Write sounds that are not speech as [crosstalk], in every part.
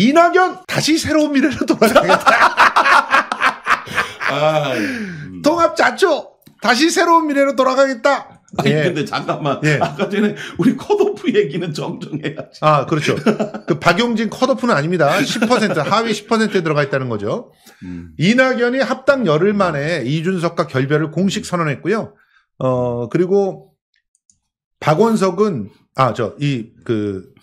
이낙연 다시 새로운 미래로 돌아가겠다. [laughs] 아, 음. 통합 자초 다시 새로운 미래로 돌아가겠다. 아니 예. 근데 잠깐만 예. 아까 전에 우리 컷오프 얘기는 정정해야지. 아 그렇죠. 그 박용진 컷오프는 아닙니다. 10% 하위 10%에 들어가 있다는 거죠. 음. 이낙연이 합당 열흘 만에 이준석과 결별을 공식 선언했고요. 어 그리고 박원석은 아저이그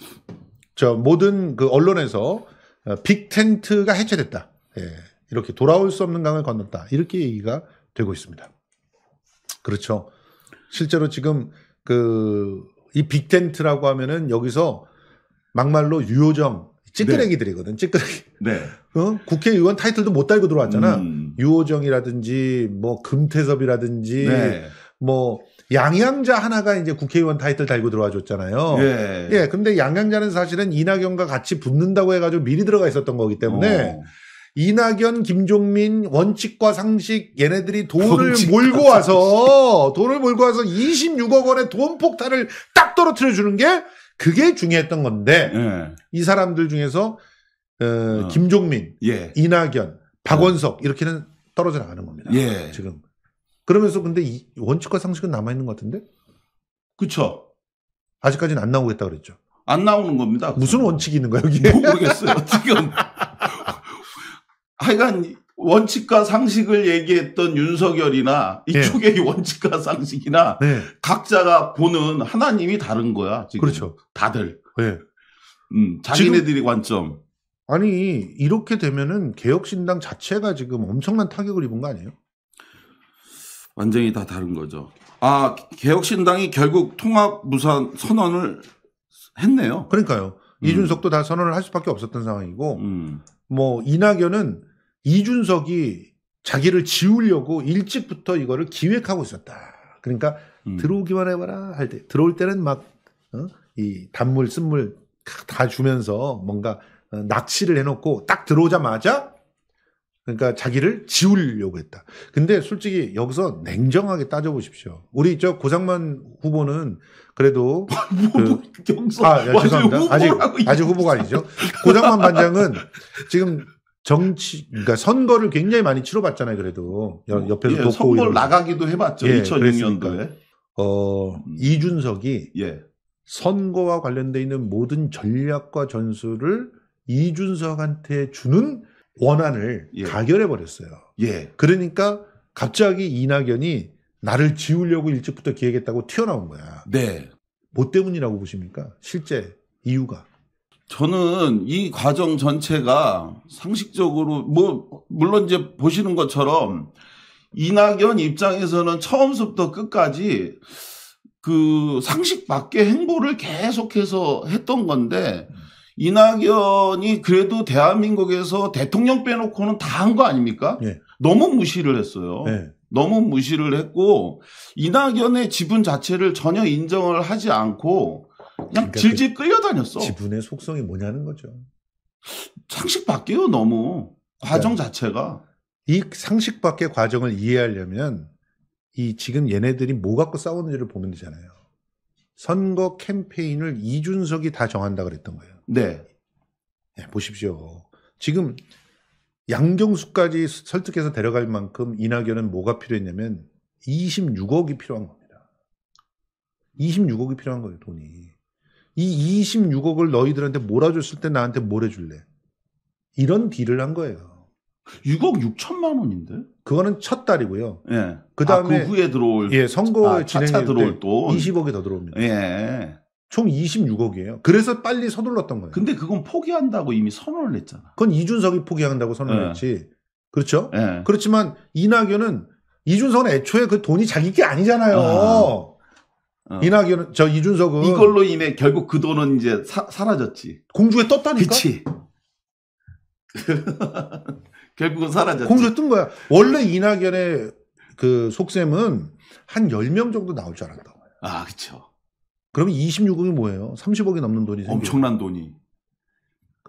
저 모든 그 언론에서 어, 빅 텐트가 해체됐다. 예, 이렇게 돌아올 수 없는 강을 건넜다. 이렇게 얘기가 되고 있습니다. 그렇죠. 실제로 지금 그 이 빅 텐트라고 하면은 여기서 막말로 유효정 찌끄레기들이거든. 네. 찌끄레기. 네. 어? 국회의원 타이틀도 못 달고 들어왔잖아. 음. 유호정이라든지 뭐 금태섭이라든지 네. 뭐 양양자 하나가 이제 국회의원 타이틀 달고 들어와 줬잖아요. 예. 예. 근데 양양자는 사실은 이낙연과 같이 붙는다고 해가지고 미리 들어가 있었던 거기 때문에 오. 어. 이낙연, 김종민, 원칙과 상식 얘네들이 돈을 몰고 와서 돈을 몰고 와서 26억 원의 돈 폭탄을 딱 떨어뜨려 주는 게 그게 중요했던 건데 예. 이 사람들 중에서 어, 어. 김종민, 예. 이낙연, 박원석 예. 이렇게는 떨어져 나가는 겁니다. 예. 지금 그러면서 근데 이 원칙과 상식은 남아 있는 것 같은데? 그쵸. 아직까지는 안 나오겠다 그랬죠. 안 나오는 겁니다. 무슨 원칙이 있는 거야 여기에? 모르겠어요. [laughs] 지금 하여간 원칙과 상식을 얘기했던 윤석열이나 이쪽의 예. 네. 원칙과 상식이나 네. 각자가 보는 하나님이 다른 거야. 지금. 그렇죠. 다들. 네. 음, 자기네들이 관점. 아니 이렇게 되면은 개혁신당 자체가 지금 엄청난 타격을 입은 거 아니에요? 완전히 다 다른 거죠. 아 개혁신당이 결국 통합 무산 선언을 했네요. 그러니까요. 음. 이준석도 다 선언을 할 수밖에 없었던 상황이고 음. 뭐 이낙연은 이준석이 자기를 지우려고 일찍부터 이거를 기획하고 있었다. 그러니까 음. 들어오기만 해봐라 할 때 들어올 때는 막이 어? 단물 쓴물 다 주면서 뭔가 어, 낚시를 해놓고 딱 들어오자마자 그러니까 자기를 지우려고 했다. 근데 솔직히 여기서 냉정하게 따져보십시오. 우리 저 고상만 후보는 그래도 [laughs] 그, 경선. 아, 야, 죄송합니다. 아직 아직 후보가 아니죠. 고상만 반장은 지금 정치 그러니까 선거를 굉장히 많이 치러봤잖아요. 그래도 어, 옆에서 예, 선거 나가기도 해봤죠. 예, 2006년도에 어 음. 이준석이 예. 선거와 관련돼 있는 모든 전략과 전술을 이준석한테 주는 원한을 예. 가결해 버렸어요. 예. 그러니까 갑자기 이낙연이 나를 지우려고 일찍부터 기획했다고 튀어나온 거야. 네. 뭐 때문이라고 보십니까? 실제 이유가. 저는 이 과정 전체가 상식적으로 뭐 물론 이제 보시는 것처럼 이낙연 입장에서는 처음부터 끝까지 그 상식 밖의 행보를 계속해서 했던 건데 이낙연이 그래도 대한민국에서 대통령 빼놓고는 다 한 거 아닙니까? 네. 너무 무시를 했어요. 네. 너무 무시를 했고 이낙연의 지분 자체를 전혀 인정을 하지 않고 그냥 그러니까 질질 그 끌려다녔어. 지분의 속성이 뭐냐는 거죠. 상식 밖에요 너무 과정 그러니까 자체가 이 상식 밖의 과정을 이해하려면 이 지금 얘네들이 뭐 갖고 싸우는지를 보면 되잖아요. 선거 캠페인을 이준석이 다 정한다 그랬던 거예요. 네. 네 보십시오. 지금 양경수까지 설득해서 데려갈 만큼 이낙연은 뭐가 필요했냐면 26억이 필요한 겁니다. 26억이 필요한 거예요, 돈이. 이 26억을 너희들한테 몰아줬을 때 나한테 뭘 해줄래? 이런 딜을 한 거예요. 6억 6천만 원인데? 그거는 첫 달이고요. 예. 그다음에 아, 그 후에 들어올 예, 선거 아, 진행이 들어올 돈 20억이 더 들어옵니다. 예. 총 26억이에요. 그래서 빨리 서둘렀던 거예요. 근데 그건 포기한다고 이미 선언을 했잖아. 그건 이준석이 포기한다고 선언했지. 예. 을 그렇죠? 예. 그렇지만 이낙연은 이준석은 애초에 그 돈이 자기 게 아니잖아요. 아. 어. 어. 이낙연, 저 이준석은 이걸로 인해 결국 그 돈은 이제 사, 사라졌지. 공주에 떴다니까. 그치. [laughs] 결국은 사라졌죠. 공주 뜬 거야. 원래 이낙연의 그 속셈은 한 10명 정도 나올 줄 알았다고. 아, 그쵸. 그러면 26억이 뭐예요? 30억이 넘는 돈이 생 엄청난 돈이.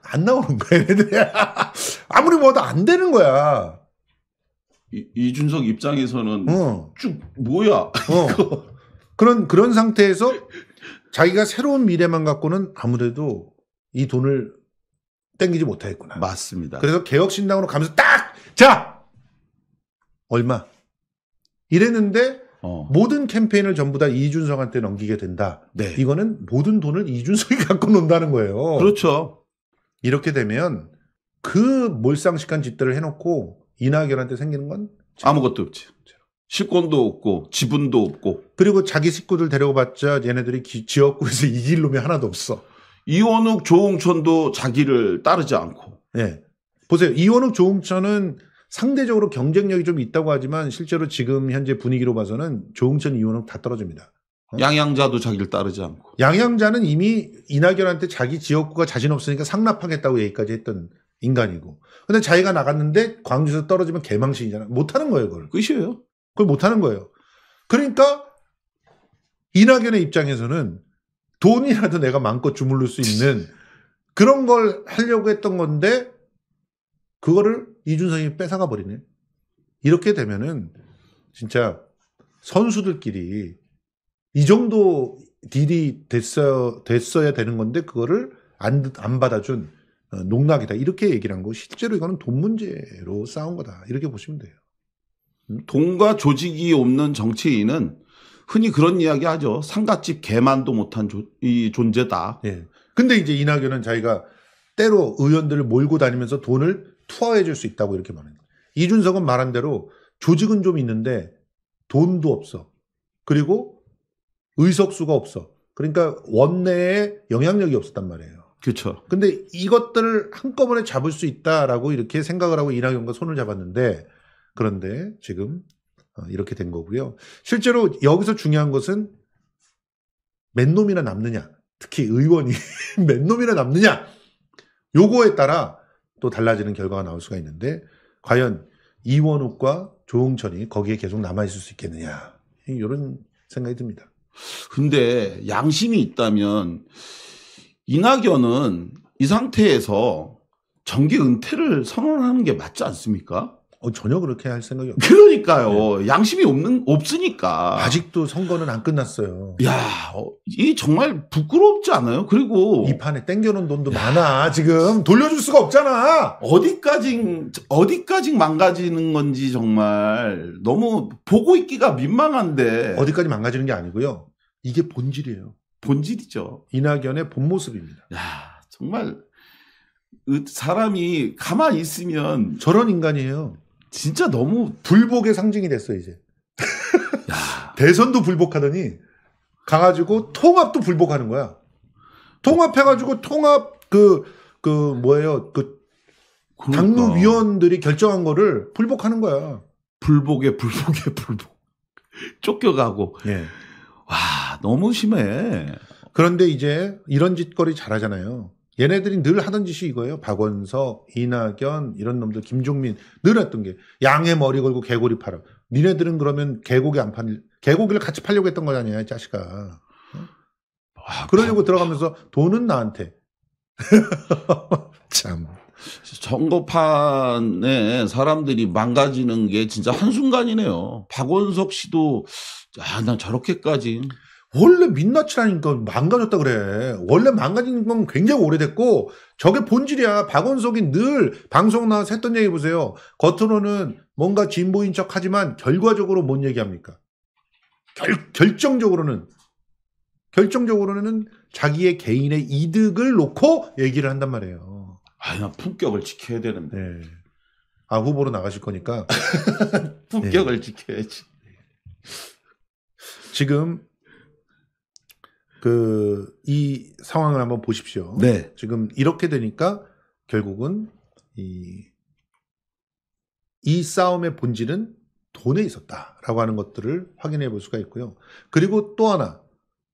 안 나오는 거야, 얘들 [laughs] 아무리 뭐도 안 되는 거야. 이, 이준석 입장에서는 어. 쭉, 뭐야. 어. [laughs] 그런, 그런 상태에서 자기가 새로운 미래만 갖고는 아무래도 이 돈을 땡기지 못하겠구나. 맞습니다. 그래서 개혁신당으로 가면서 딱! 자! 얼마? 이랬는데 어. 모든 캠페인을 전부 다 이준석한테 넘기게 된다. 네. 이거는 모든 돈을 이준석이 [laughs] 갖고 논다는 거예요. 그렇죠. 이렇게 되면 그 몰상식한 짓들을 해놓고 이낙연한테 생기는 건 제로. 아무것도 없지. 제로. 실권도 없고 지분도 없고 그리고 자기 식구들 데려가봤자 얘네들이 기, 지역구에서 [laughs] 이길 놈이 하나도 없어. 이원욱 조홍천도 자기를 따르지 않고. 네. 보세요. 이원욱 조홍천은 상대적으로 경쟁력이 좀 있다고 하지만 실제로 지금 현재 분위기로 봐서는 조홍천, 이원욱 다 떨어집니다. 어? 양양자도 자기를 따르지 않고. 양양자는 이미 이낙연한테 자기 지역구가 자신 없으니까 상납하겠다고 얘기까지 했던 인간이고. 근데 자기가 나갔는데 광주에서 떨어지면 개망신이잖아. 못하는 거예요, 그걸. 끝이에요. 그걸 못하는 거예요. 그러니까 이낙연의 입장에서는 돈이라도 내가 마음껏 주물릴 수 있는 그런 걸 하려고 했던 건데 그거를 이준성이 뺏어가 버리네. 이렇게 되면은 진짜 선수들끼리 이 정도 딜이 됐어, 됐어야 되는 건데 그거를 안, 안 받아준 어, 농락이다. 이렇게 얘기를 한 거. 실제로 이거는 돈 문제로 싸운 거다. 이렇게 보시면 돼요. 음? 돈과 조직이 없는 정치인은 흔히 그런 이야기 하죠. 상갓집 개만도 못한 조, 이 존재다. 예. 근데 이제 이낙연은 자기가 때로 의원들을 몰고 다니면서 돈을 투하해 줄 수 있다고 이렇게 말합니다 이준석은 말한 대로 조직은 좀 있는데 돈도 없어. 그리고 의석수가 없어. 그러니까 원내에 영향력이 없었단 말이에요. 그렇죠. 근데 이것들을 한꺼번에 잡을 수 있다라고 이렇게 생각을 하고 이낙연과 손을 잡았는데 그런데 지금 어, 이렇게 된 거고요. 실제로 여기서 중요한 것은 맨 놈이나 남느냐, 특히 의원이 [laughs] 맨 놈이나 남느냐, 요거에 따라 또 달라지는 결과가 나올 수가 있는데, 과연 이원욱과 조홍천이 거기에 계속 남아있을 수 있겠느냐, 이런 생각이 듭니다. 근데 양심이 있다면, 이낙연은 이 상태에서 정기 은퇴를 선언하는 게 맞지 않습니까? 어, 전혀 그렇게 할 생각이 없어요. 그러니까요. 네. 양심이 없는 없으니까. 아직도 선거는 안 끝났어요. 야, 어, 이 정말 부끄럽지 않아요? 그리고 이 판에 땡겨놓은 돈도 야, 많아. 지금 돌려줄 수가 없잖아. 어디까지 어디까지 망가지는 건지 정말 너무 보고 있기가 민망한데. 어디까지 망가지는 게 아니고요. 이게 본질이에요. 본질이죠. 이낙연의 본 모습입니다. 야, 정말 그 사람이 가만히 있으면 저런 인간이에요. 진짜 너무 불복의 상징이 됐어 이제. [laughs] 대선도 불복하더니 가가지고 통합도 불복하는 거야. 통합해가지고 통합 그그 그 뭐예요 그 그러니까. 당무 위원들이 결정한 거를 불복하는 거야. 불복에 불복에 [laughs] 불복. 쫓겨가고. 예. 와 너무 심해. 그런데 이제 이런 짓거리 잘하잖아요. 얘네들이 늘 하던 짓이 이거예요. 박원석, 이낙연 이런 놈들 김종민 늘 했던 게 양의 머리 걸고 개고리 팔아. 니네들은 그러면 개고기 안 팔, 개고기를 같이 팔려고 했던 거잖아요, 이 자식아. 아, 그러려고 들어가면서 돈은 나한테. [laughs] 참. 정거판에 사람들이 망가지는 게 진짜 한순간이네요. 박원석 씨도, 아, 난 저렇게까지. 원래 민낯이라니까 망가졌다 그래. 원래 망가진 건 굉장히 오래됐고 저게 본질이야. 박원석이 늘 방송 나와서 했던 얘기 보세요. 겉으로는 뭔가 진보인 척 하지만 결과적으로 뭔 얘기합니까? 결, 결정적으로는 결정적으로는 자기의 개인의 이득을 놓고 얘기를 한단 말이에요. 아, 품격을 지켜야 되는데. 네. 아, 후보로 나가실 거니까. [laughs] 품격을 네. 지켜야지. 지금 그이 상황을 한번 보십시오. 네. 지금 이렇게 되니까 결국은 이, 이 싸움의 본질은 돈에 있었다라고 하는 것들을 확인해 볼 수가 있고요. 그리고 또 하나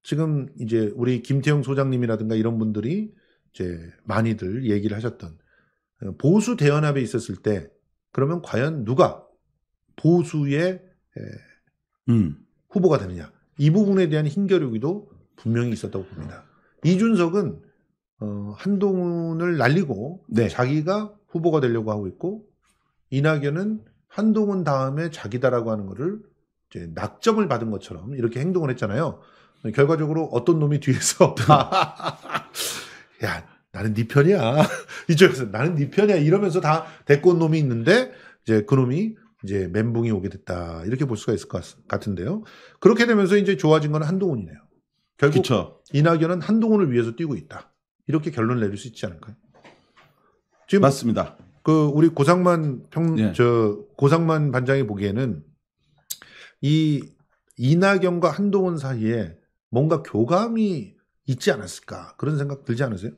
지금 이제 우리 김태형 소장님이라든가 이런 분들이 이제 많이들 얘기를 하셨던 어, 보수 대연합에 있었을 때 그러면 과연 누가 보수의 음. 후보가 되느냐 이 부분에 대한 힘겨루기도 분명히 있었다고 봅니다. 이준석은 어, 한동훈을 날리고 네. 자기가 후보가 되려고 하고 있고 이낙연은 한동훈 다음에 자기다라고 하는 것을 이제 낙점을 받은 것처럼 이렇게 행동을 했잖아요. 결과적으로 어떤 놈이 뒤에서 [laughs] 야 나는 네 편이야 [laughs] 이쪽에서 나는 네 편이야 이러면서 다 데꼬온 놈이 있는데 이제 그 놈이 이제 멘붕이 오게 됐다 이렇게 볼 수가 있을 것 같은데요. 그렇게 되면서 이제 좋아진 건 한동훈이네요. 결국 그쵸. 이낙연은 한동훈을 위해서 뛰고 있다. 이렇게 결론 내릴 수 있지 않을까요? 지금 맞습니다. 그 우리 고상만 평저 예. 고상만 반장이 보기에는 이 이낙연과 한동훈 사이에 뭔가 교감이 있지 않았을까 그런 생각 들지 않으세요?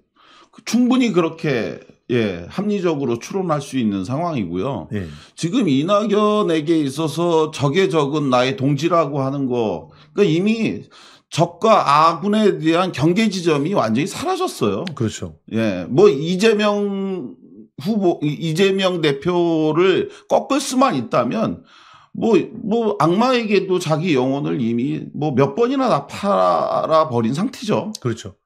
그 충분히 그렇게 예 합리적으로 추론할 수 있는 상황이고요. 예. 지금 이낙연에게 있어서 적의 적은 나의 동지라고 하는 거, 그러니까 이미 적과 아군에 대한 경계 지점이 완전히 사라졌어요. 그렇죠. 예. 뭐 이재명 후보 이재명 대표를 꺾을 수만 있다면 뭐, 뭐, 악마에게도 자기 영혼을 이미 뭐 몇 번이나 다 팔아버린 상태죠. 그렇죠.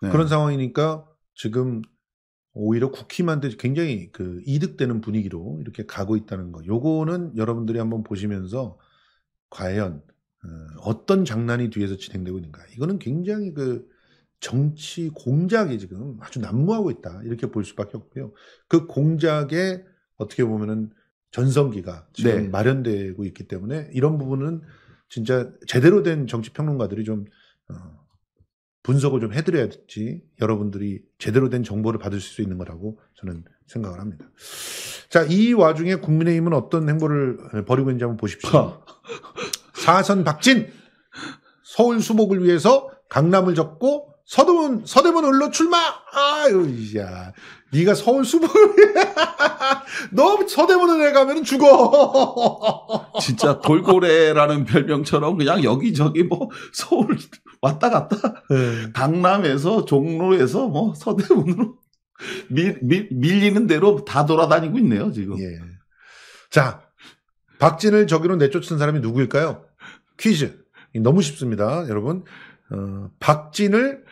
네. 그런 상황이니까 지금 오히려 국힘한테 굉장히 그 이득되는 분위기로 이렇게 가고 있다는 거. 요거는 여러분들이 한번 보시면서 과연 어, 어떤 장난이 뒤에서 진행되고 있는가. 이거는 굉장히 그 정치 공작이 지금 아주 난무하고 있다. 이렇게 볼 수밖에 없고요. 그 공작에 어떻게 보면은 전성기가 지금 네. 마련되고 있기 때문에 이런 부분은 진짜 제대로 된 정치 평론가들이 좀 어, 분석을 좀 해드려야지 여러분들이 제대로 된 정보를 받을 수 있는 거라고 저는 생각을 합니다. 자, 이 와중에 국민의힘은 어떤 행보를 벌이고 있는지 한번 보십시오. [laughs] 사선 박진 서울 수복을 위해서 강남을 접고 서대문 서대문 을로 출마. 아유 이 야. 네가 서울 수복을 [laughs] 너 서대문을 내 가면 죽어. [laughs] 진짜 돌고래라는 별명처럼 그냥 여기저기 뭐 서울 왔다 갔다 네. 강남에서 종로에서 뭐 서대문으로 밀, 밀, 밀리는 대로 다 돌아다니고 있네요, 지금. 예. 자, 박진을 저기로 내쫓은 사람이 누구일까요? 퀴즈. 너무 쉽습니다. 여러분. 어, 박진을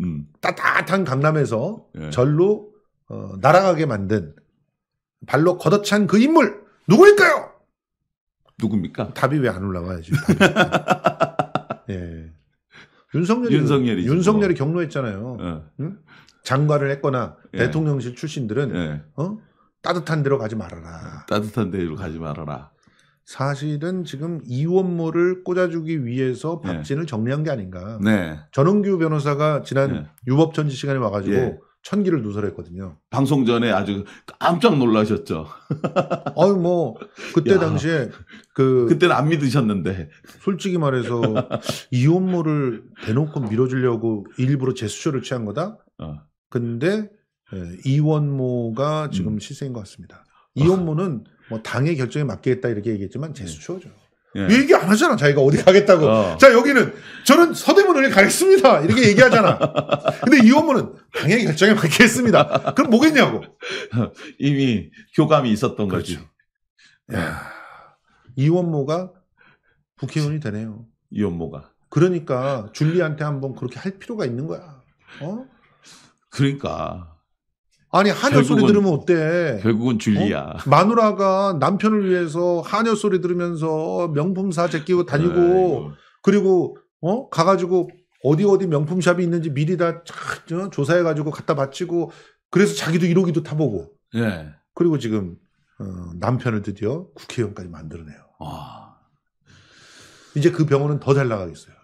음. 따뜻한 강남에서 예. 절로 어, 날아가게 만든 발로 걷어찬 그 인물 누구일까요? 누굽니까? 답이 왜 안 올라가야지? [laughs] 예. 윤석열이 윤석열이 윤석열이 경로했잖아요. 어. 응? 장관을 했거나 예. 대통령실 출신들은 예. 어? 따뜻한 데로 가지 말아라. 따뜻한 데로 가지 말아라. 사실은 지금 이원모를 꽂아주기 위해서 네. 박진을 네. 정리한 게 아닌가. 네. 전원규 변호사가 지난 네. 유법천지 시간에 와가지고 예. 천기를 누설했거든요. 방송 전에 아주 깜짝 놀라셨죠. 아유 뭐 그때 야. 당시에 그 그때는 안 믿으셨는데 솔직히 말해서 이혼모를 대놓고 밀어주려고 일부러 제수처를 취한 거다. 어. 근데 예, 이원모가 지금 음. 시세인 것 같습니다. 이원모는 아. 어. 뭐 당의 결정에 맡기겠다 이렇게 얘기했지만 네. 제추처죠 예. 네. 얘기 안 하잖아. 자기가 어디 가겠다고. 어. 자, 여기는 저는 서대문을 가겠습니다. 이렇게 얘기하잖아. 근데 이 원문은 당의 결정에 맡기겠습니다. 그럼 뭐겠냐고. [laughs] 이미 교감이 있었던 그렇죠. 거지. 이원모가 국회의원이 되네요. 이원모가. 그러니까 줄리한테 한번 그렇게 할 필요가 있는 거야. 어? 그러니까 아니 한여 소리 들으면 어때? 결국은 줄리야. 어? 마누라가 남편을 위해서 한여 소리 들으면서 명품사 제끼고 다니고 아, 그리고 어 가가지고 어디 어디 명품샵이 있는지 미리 다 조사해 가지고 갖다 바치고 그래서 자기도 이러기도 타보고. 예. 그리고 지금 어, 남편을 드디어 국회의원까지 만들어내요. 아. 이제 그 병원은 더 잘 나가겠어요.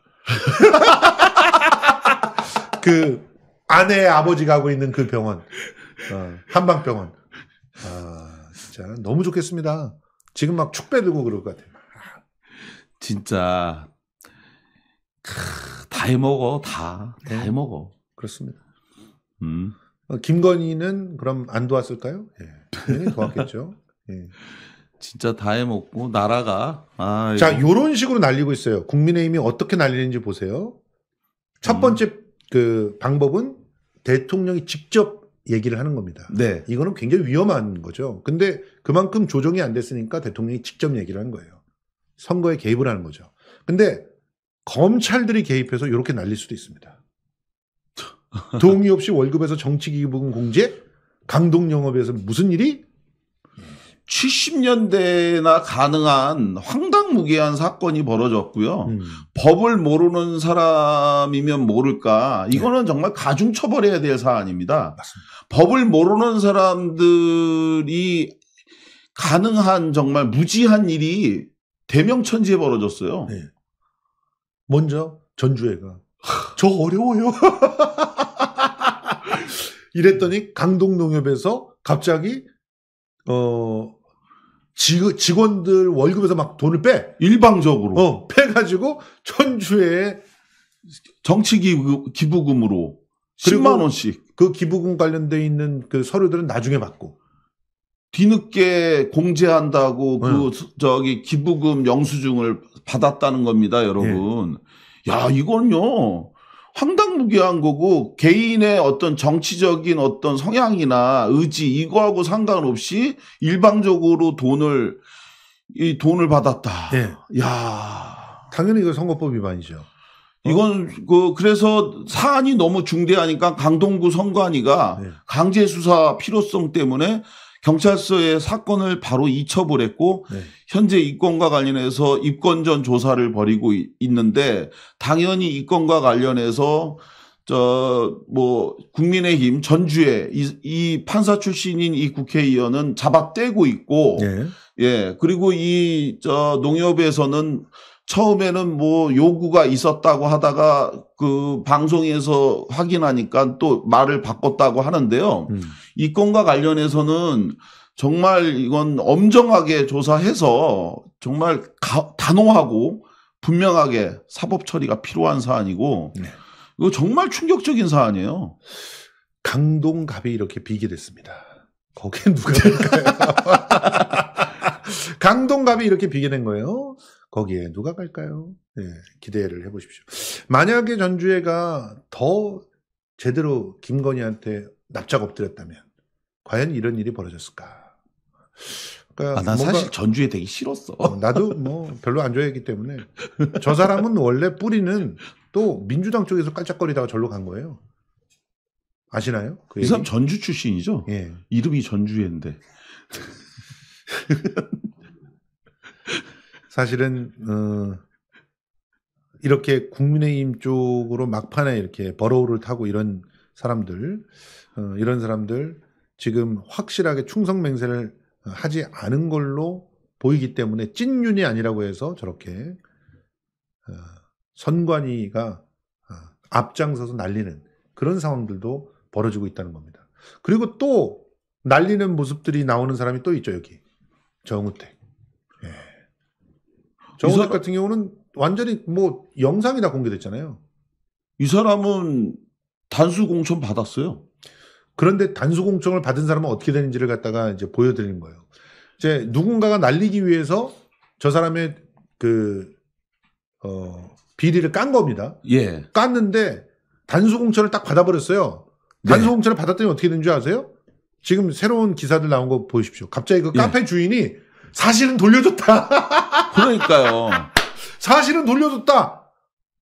[laughs] 그 아내의 아버지가 하고 있는 그 병원. 어. 한방병원. 아, 진짜 너무 좋겠습니다. 지금 막 축배 들고 그럴 것 같아요. 진짜 다 해먹어 다. 다 네. 해먹어. 그렇습니다. 음. 어, 김건희는 그럼 안 도왔을까요? 예. 네, 도왔겠죠. 예. 진짜 다 해먹고 나라가 아, 자 요런 식으로 날리고 있어요. 국민의힘이 어떻게 날리는지 보세요. 첫 음. 번째 음. 그 방법은 대통령이 직접 얘기를 하는 겁니다. 네. 이거는 굉장히 위험한 거죠. 근데 그만큼 조정이 안 됐으니까 대통령이 직접 얘기를 한 거예요. 선거에 개입을 하는 거죠. 근데 검찰들이 개입해서 이렇게 날릴 수도 있습니다. [laughs] 동의 없이 월급에서 정치기부금 공제, 강동 영업에서 무슨 일이 70년대나 가능한 황당무계한 사건이 벌어졌고요. 음. 법을 모르는 사람이면 모를까. 이거는 네. 정말 가중 처벌해야 될 사안입니다. 맞습니다. 법을 모르는 사람들이 가능한 정말 무지한 일이 대명천지에 벌어졌어요. 네. 먼저 전주애가 저 어려워요. [laughs] 이랬더니 강동농협에서 갑자기 어 직원들 월급에서 막 돈을 빼. 일방적으로. 어, 빼가지고 천주에 정치 기부, 금으로 10만 원씩. 그 기부금 관련돼 있는 그 서류들은 나중에 받고. 뒤늦게 공제한다고 응. 어. 그 저기 기부금 영수증을 받았다는 겁니다, 여러분. 예. 야, 이건요. 황당무계한 거고 개인의 어떤 정치적인 어떤 성향이나 의지 이거하고 상관없이 일방적으로 돈을 이 돈을 받았다. 네. 야 당연히 이거 선거법 위반이죠. 어? 이건 그 그래서 사안이 너무 중대하니까 강동구 선관위가 네. 강제 수사 필요성 때문에 경찰서에 사건을 바로 이첩을 했고 네. 현재 이건과 관련해서 입건 전 조사를 벌이고 있는데 당연히 이건과 관련해서 저 뭐 국민의힘 전주에 이, 이, 판사 출신인 이 국회의원은 잡아떼고 있고 네. 예 그리고 이저 농협에서는 처음에는 뭐 요구가 있었다고 하다가 그 방송에서 확인하니까 또 말을 바꿨다고 하는데요. 음. 이 건과 관련해서는 정말 이건 엄정하게 조사해서 정말 가, 단호하고 분명하게 사법 처리가 필요한 사안이고 네. 이거 정말 충격적인 사안이에요. 강동갑이 이렇게 비게됐습니다 거기에 누가 될까요? [laughs] 강동갑이 이렇게 비게된 거예요. 거기에 누가 갈까요? 네, 기대를 해보십시오. 만약에 전주애가더 제대로 김건희한테 납작 엎드렸다면 과연 이런 일이 벌어졌을까? 그러니까 아, 난 사실 전주에 되게 싫었어. 어, 나도 뭐 별로 안 좋아했기 때문에 저 사람은 원래 뿌리는 또 민주당 쪽에서 깔짝거리다가 절로 간 거예요. 아시나요? 그이 사람 전주 출신이죠? 예. 이름이 전주인데. 애 [laughs] 사실은 어, 이렇게 국민의힘 쪽으로 막판에 이렇게 버러우를 타고 이런 사람들 어, 이런 사람들 지금 확실하게 충성 맹세를 하지 않은 걸로 보이기 때문에 찐윤이 아니라고 해서 저렇게 어, 선관위가 어, 앞장서서 날리는 그런 상황들도 벌어지고 있다는 겁니다. 그리고 또 날리는 모습들이 나오는 사람이 또 있죠 여기 정우택. 정우택 사람, 같은 경우는 완전히 뭐 영상이 다 공개됐잖아요. 이 사람은 단수 공천 받았어요. 그런데 단수 공천을 받은 사람은 어떻게 되는지를 갖다가 이제 보여드리는 거예요. 이제 누군가가 날리기 위해서 저 사람의 그, 어, 비리를 깐 겁니다. 예. 깠는데 단수 공천을 딱 받아버렸어요. 네. 단수 공천을 받았더니 어떻게 된줄 아세요? 지금 새로운 기사들 나온 거 보십시오. 갑자기 그 예. 카페 예. 주인이 사실은 돌려줬다. 그러니까요. [laughs] 사실은 돌려줬다.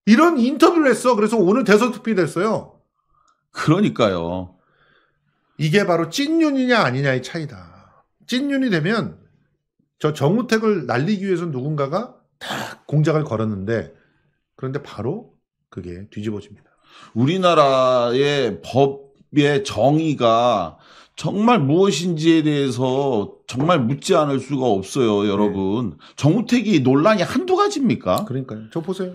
이런 인터뷰를 했어. 그래서 오늘 대선 투표됐어요. 그러니까요. 이게 바로 찐윤이냐 아니냐의 차이다. 찐윤이 되면 저 정우택을 날리기 위해서 누군가가 딱 공작을 걸었는데 그런데 바로 그게 뒤집어집니다. 우리나라의 법의 정의가 정말 무엇인지에 대해서 정말 묻지 않을 수가 없어요, 네. 여러분. 네. 정우택이 논란이 한두 가지입니까? 그러니까요. 저 보세요.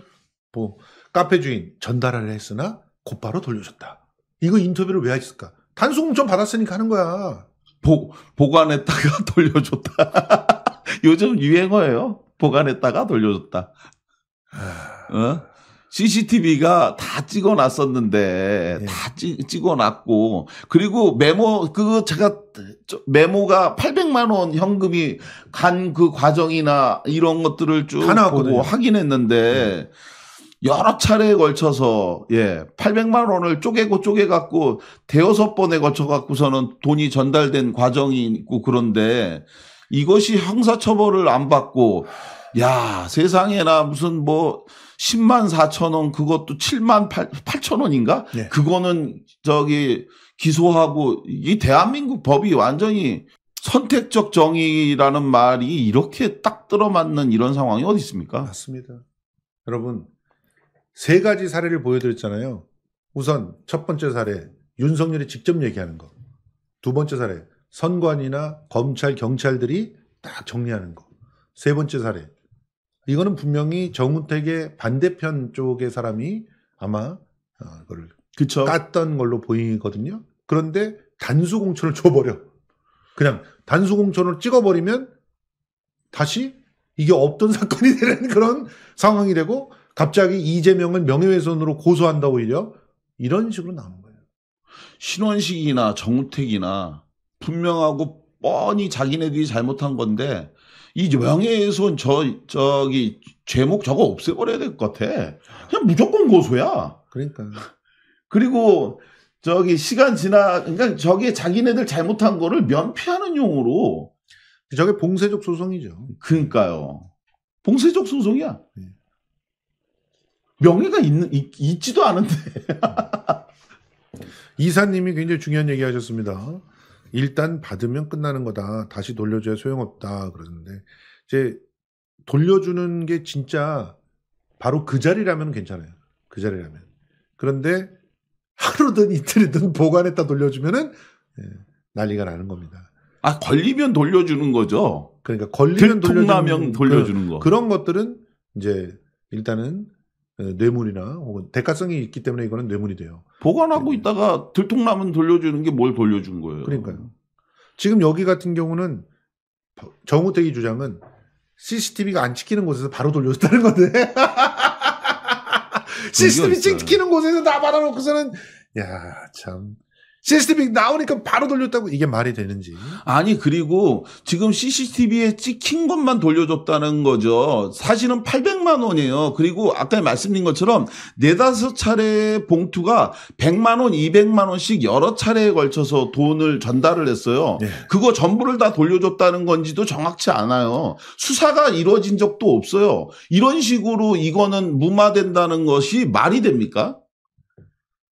뭐 카페 주인 전달을 했으나 곧바로 돌려줬다. 이거 인터뷰를 왜 했을까? 단수공천 받았으니까 하는 거야. 보, 보관했다가 [laughs] 돌려줬다. [laughs] 요즘 유행어예요. 보관했다가 돌려줬다. 아. 어? CCTV가 다 찍어 놨었는데 네. 다 찍, 어 놨고 그리고 메모 그 제가 메모가 800만 원 현금이 간 그 과정이나 이런 것들을 쭉 보고 확인했는데 네. 여러 차례에 걸쳐서 예 800만 원을 쪼개고 쪼개 갖고 대여섯 번에 걸쳐 갖고서는 돈이 전달된 과정이 있고 그런데 이것이 형사처벌을 안 받고 야 세상에나 무슨 뭐 10만 4천 원 그것도 7만 8, 8천 원인가? 네. 그거는 저기 기소하고 이 대한민국 법이 완전히 선택적 정의라는 말이 이렇게 딱 들어맞는 이런 상황이 어디 있습니까? 맞습니다. 여러분 세 가지 사례를 보여드렸잖아요. 우선 첫 번째 사례 윤석열이 직접 얘기하는 거. 두 번째 사례 선관이나 검찰 경찰들이 딱 정리하는 거. 세 번째 사례 이거는 분명히 정우택의 반대편 쪽의 사람이 아마 그걸 어, 그쵸. 깠던 걸로 보이거든요. 그런데 단수 공천을 [laughs] 줘버려. 그냥 단수 공천을 찍어버리면 다시 이게 없던 [laughs] 사건이 되는 그런 상황이 되고 갑자기 이재명을 명예훼손으로 고소한다 오히려 이런 식으로 나온 거예요. 신원식이나 정우택이나 분명하고 뻔히 자기네들이 잘못한 건데 이 명예훼손 저 저기 제목 저거 없애버려야 될 것 같아. 그냥 무조건 고소야. 그러니까. 그리고 저기 시간 지나 그러니까 저게 자기네들 잘못한 거를 면피하는 용으로 저게 봉쇄적 소송이죠. 그러니까요. 봉쇄적 소송이야. 네. 명예가 있는 있, 있지도 않은데. 네. 이사님이 굉장히 중요한 얘기 하셨습니다. 일단 받으면 끝나는 거다. 다시 돌려줘야 소용없다. 그러는데 이제 돌려주는 게 진짜 바로 그 자리라면 괜찮아요. 그 자리라면. 그런데 하루든 이틀이든 보관했다 돌려주면은 예, 난리가 나는 겁니다. 아 걸리면 돌려주는 거죠. 그러니까 걸리면 돌려주는, 돌려주는 그 거. 그런 것들은 이제 일단은 어, 뇌물이나 혹은 대가성이 있기 때문에 이거는 뇌물이 돼요. 보관하고 네. 있다가 들통나면 돌려주는 게 뭘 돌려준 거예요? 그러니까요. 지금 여기 같은 경우는 정우택이 주장은 CCTV가 안 찍히는 곳에서 바로 돌려줬다는 건데 CCTV [laughs] 찍히는 곳에서 다 받아놓고서는 야 참. CCTV 나오니까 바로 돌렸다고 이게 말이 되는지. 아니 그리고 지금 CCTV에 찍힌 것만 돌려줬다는 거죠. 사실은 800만 원이에요. 그리고 아까 말씀드린 것처럼 네다섯 차례 봉투가 100만 원, 200만 원씩 여러 차례에 걸쳐서 돈을 전달을 했어요. 네. 그거 전부를 다 돌려줬다는 건지도 정확치 않아요. 수사가 이루어진 적도 없어요. 이런 식으로 이거는 무마된다는 것이 말이 됩니까?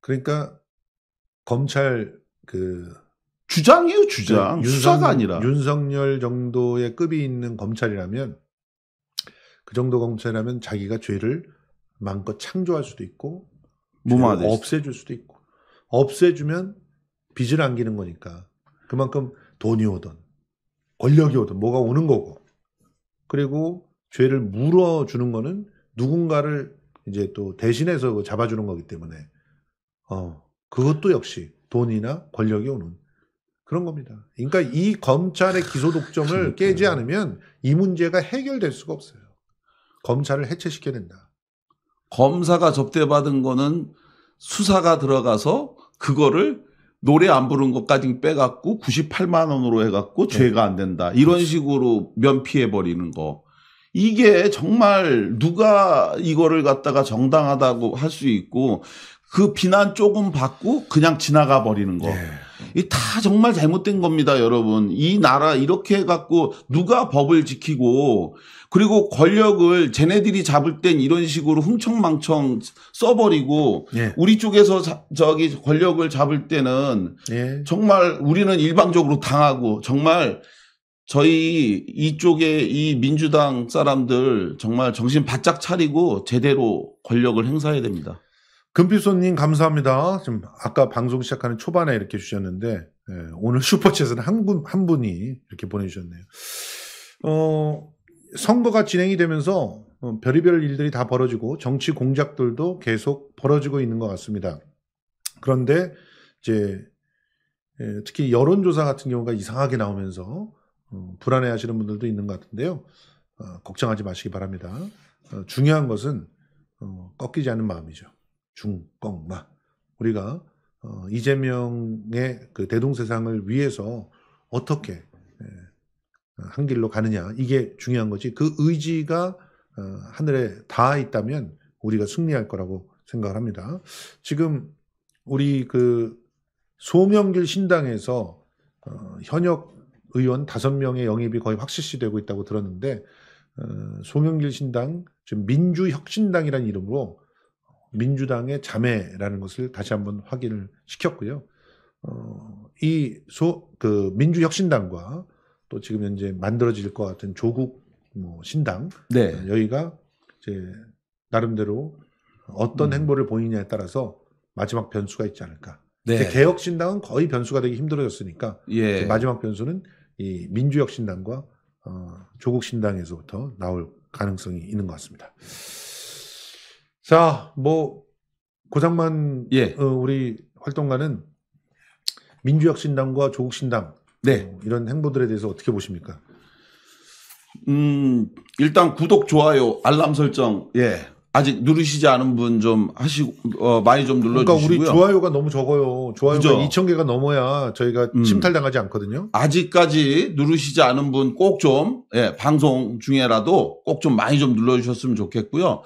그러니까 검찰 그 주장이요 그 주장 네, 수사가 아니라 윤석열 정도의 급이 있는 검찰이라면 그 정도 검찰이라면 자기가 죄를 마음껏 창조할 수도 있고 없애줄 수도 있고 없애주면 빚을 안기는 거니까 그만큼 돈이 오든 권력이 오든 뭐가 오는 거고 그리고 죄를 물어주는 거는 누군가를 이제 또 대신해서 뭐 잡아주는 거기 때문에 어 그것도 역시 돈이나 권력이 오는 그런 겁니다. 그러니까 이 검찰의 기소 독점을 깨지 않으면 이 문제가 해결될 수가 없어요. 검찰을 해체시켜야 된다. 검사가 접대받은 거는 수사가 들어가서 그거를 노래 안 부른 것까지 빼갖고 98만 원으로 해갖고 네. 죄가 안 된다. 이런 그렇죠. 식으로 면피해 버리는 거. 이게 정말 누가 이거를 갖다가 정당하다고 할 수 있고 그 비난 조금 받고 그냥 지나가 버리는 거. 네. 예. 이다 정말 잘못된 겁니다, 여러분. 이 나라 이렇게 해갖고 누가 법을 지키고 그리고 권력을 쟤네들이 잡을 땐 이런 식으로 흥청망청 써버리고 예. 우리 쪽에서 자, 저기 권력을 잡을 때는 예. 정말 우리는 일방적으로 당하고 정말 저희 이쪽에 이 민주당 사람들 정말 정신 바짝 차리고 제대로 권력을 행사해야 됩니다. 금피손님 감사합니다. 지금 아까 방송 시작하는 초반에 이렇게 주셨는데 예, 오늘 [laughs] 슈퍼챗은 한, 분, 한 분이 이렇게 보내주셨네요. 어, 선거가 진행이 되면서 어, 별의별 일들이 다 벌어지고 정치 공작들도 계속 벌어지고 있는 것 같습니다. 그런데 이제 예, 특히 여론조사 같은 경우가 이상하게 나오면서 어, 불안해하시는 분들도 있는 것 같은데요. 어, 걱정하지 마시기 바랍니다. 어, 중요한 것은 꺾이지 않는 마음이죠. 중껑마 우리가 어, 이재명의 그 대동세상을 위해서 어떻게 예, 한 길로 가느냐 이게 중요한 거지 그 의지가 어, 하늘에 닿아 있다면 우리가 승리할 거라고 생각을 합니다. 지금 우리 그 소명길 신당에서 어, 현역 의원 다섯 명의 영입이 거의 확실시되고 있다고 들었는데 어, 소명길 신당 지금 민주혁신당이라는 이름으로 민주당의 자매라는 것을 다시 한번 확인을 시켰고요. 어, 이 소, 그 민주혁신당과 또 지금 현재 만들어질 것 같은 조국 뭐 신당. 네. 여기가 이제 나름대로 어떤 음. 행보를 보이냐에 따라서 마지막 변수가 있지 않을까. 네. 개혁신당은 거의 변수가 되기 힘들어졌으니까 예. 마지막 변수는 이 민주혁신당과 어, 조국신당에서부터 나올 가능성이 있는 것 같습니다. 자, 뭐 고장만 예. 어, 우리 활동가는 민주혁신당과 조국신당 네. 어, 이런 행보들에 대해서 어떻게 보십니까? 음, 일단 구독, 좋아요, 알람 설정 예. 아직 누르시지 않은 분 좀 하시고 어, 많이 좀 눌러 주시고요. 그러니까 우리 좋아요가 너무 적어요. 좋아요가 그죠? 2 0개가 넘어야 저희가 음. 침탈당하지 않거든요. 아직까지 누르시지 않은 분 꼭 좀 예, 방송 중에라도 꼭 좀 많이 좀 눌러 주셨으면 좋겠고요.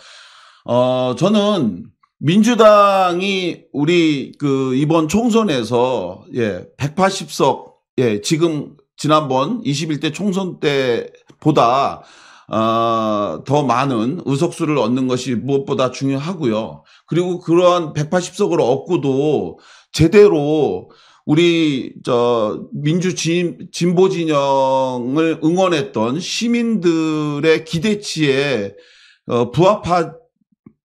어, 저는 민주당이 우리 그 이번 총선에서 예, 180석 예, 지금 지난번 21대 총선 때보다 어, 더 많은 의석수를 얻는 것이 무엇보다 중요하고요. 그리고 그러한 180석을 얻고도 제대로 우리 저 민주 진, 진보 진영을 응원했던 시민들의 기대치에 어, 부합하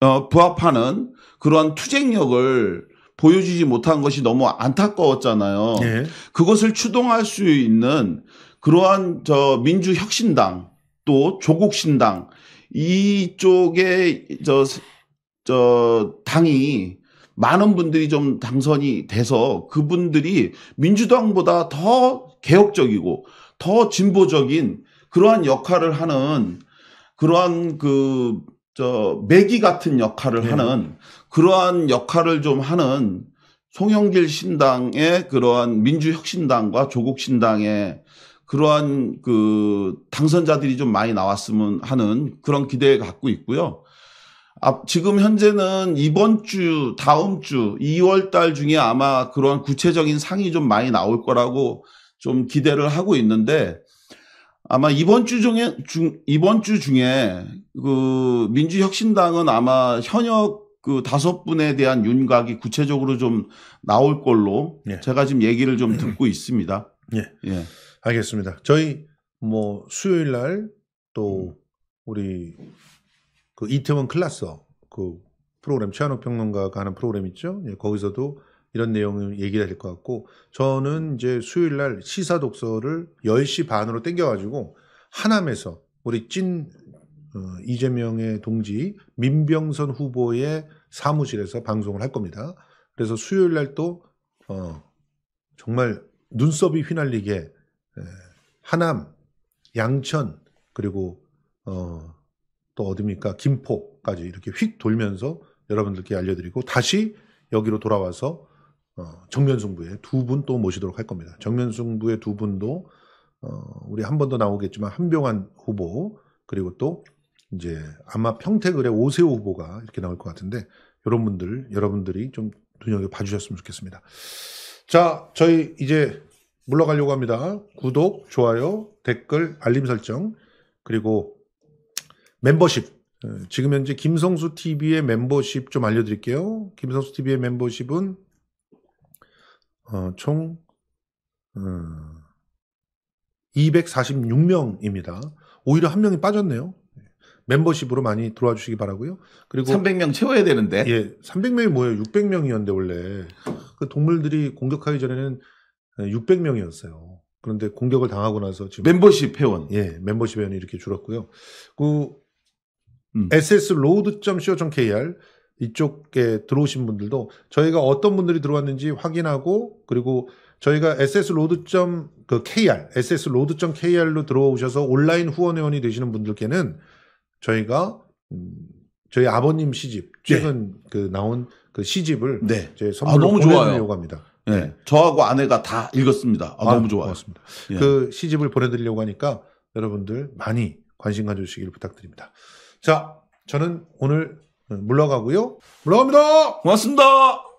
어, 부합하는 그러한 투쟁력을 보여주지 못한 것이 너무 안타까웠잖아요. 네. 그것을 추동할 수 있는 그러한 저 민주혁신당 또 조국신당 이쪽에 저, 저 당이 많은 분들이 좀 당선이 돼서 그분들이 민주당보다 더 개혁적이고 더 진보적인 그러한 역할을 하는 그러한 그저 매기 같은 역할을 네. 하는 그러한 역할을 좀 하는 송영길 신당의 그러한 민주혁신당과 조국 신당의 그러한 그 당선자들이 좀 많이 나왔으면 하는 그런 기대 를 갖고 있고요. 지금 현재는 이번 주, 다음 주, 2월 달 중에 아마 그러한 구체적인 상이 좀 많이 나올 거라고 좀 기대를 하고 있는데 아마 이번 주 중에 중 이번 주 중에 그 민주혁신당은 아마 현역 그 다섯 분에 대한 윤곽이 구체적으로 좀 나올 걸로 예. 제가 지금 얘기를 좀 듣고 [clears throat] 있습니다. 예. 예. 알겠습니다. 저희 뭐 수요일 날또 음. 우리 그 이태원 클라스그 프로그램 최한호 평론가가 하는 프로그램 있죠. 예, 거기서도 이런 내용을 얘기해야 될 것 같고 저는 이제 수요일 날 시사 독서를 10시 반으로 땡겨가지고 하남에서 우리 찐 어, 이재명의 동지 민병선 후보의 사무실에서 방송을 할 겁니다. 그래서 수요일 날또 어, 정말 눈썹이 휘날리게 에, 하남, 양천 그리고 어, 또 어딥니까 김포까지 이렇게 휙 돌면서 여러분들께 알려드리고 다시 여기로 돌아와서 어, 정면 승부에 두분 또 모시도록 할 겁니다. 정면 승부에 두 분도 어, 우리 한 번 더 나오겠지만 한병환 후보 그리고 또 이제 아마 평택을의 오세호 후보가 이렇게 나올 것 같은데 이런 분들 여러분들이 좀 눈여겨 봐주셨으면 좋겠습니다. 자, 저희 이제 물러가려고 합니다. 구독, 좋아요, 댓글, 알림 설정 그리고 멤버십 어, 지금 현재 김성수 TV의 멤버십 좀 알려드릴게요. 김성수 TV의 멤버십은 어, 총 246명입니다. 어, 오히려 한 명이 빠졌네요. 멤버십으로 많이 들어와 주시기 바라고요. 그리고 300명 채워야 되는데. 예, 300명이 뭐예요? 600명이었는데 원래 그 동물들이 공격하기 전에는 600명이었어요. 그런데 공격을 당하고 나서 지금 멤버십 회원. 예, 멤버십 회원이 이렇게 줄었고요. 그 음. ss로드.co.kr 이쪽에 들어오신 분들도 저희가 어떤 분들이 들어왔는지 확인하고 그리고 저희가 ss로드.kr, 그 ss로드.kr로 들어오셔서 온라인 후원회원이 되시는 분들께는 저희가 음, 저희 아버님 시집 네. 최근 네. 그 나온 그 시집을 네. 저희 아, 선물로 아, 너무 보내드리려고 합니다. 네. 네. 저하고 아내가 다 읽었습니다. 아, 아 너무 좋아요. 고습니다 예. 그 시집을 보내드리려고 하니까 여러분들 많이 관심 가져주시길 부탁드립니다. 자, 저는 오늘 물러가고요. 물러갑니다. 고맙습니다.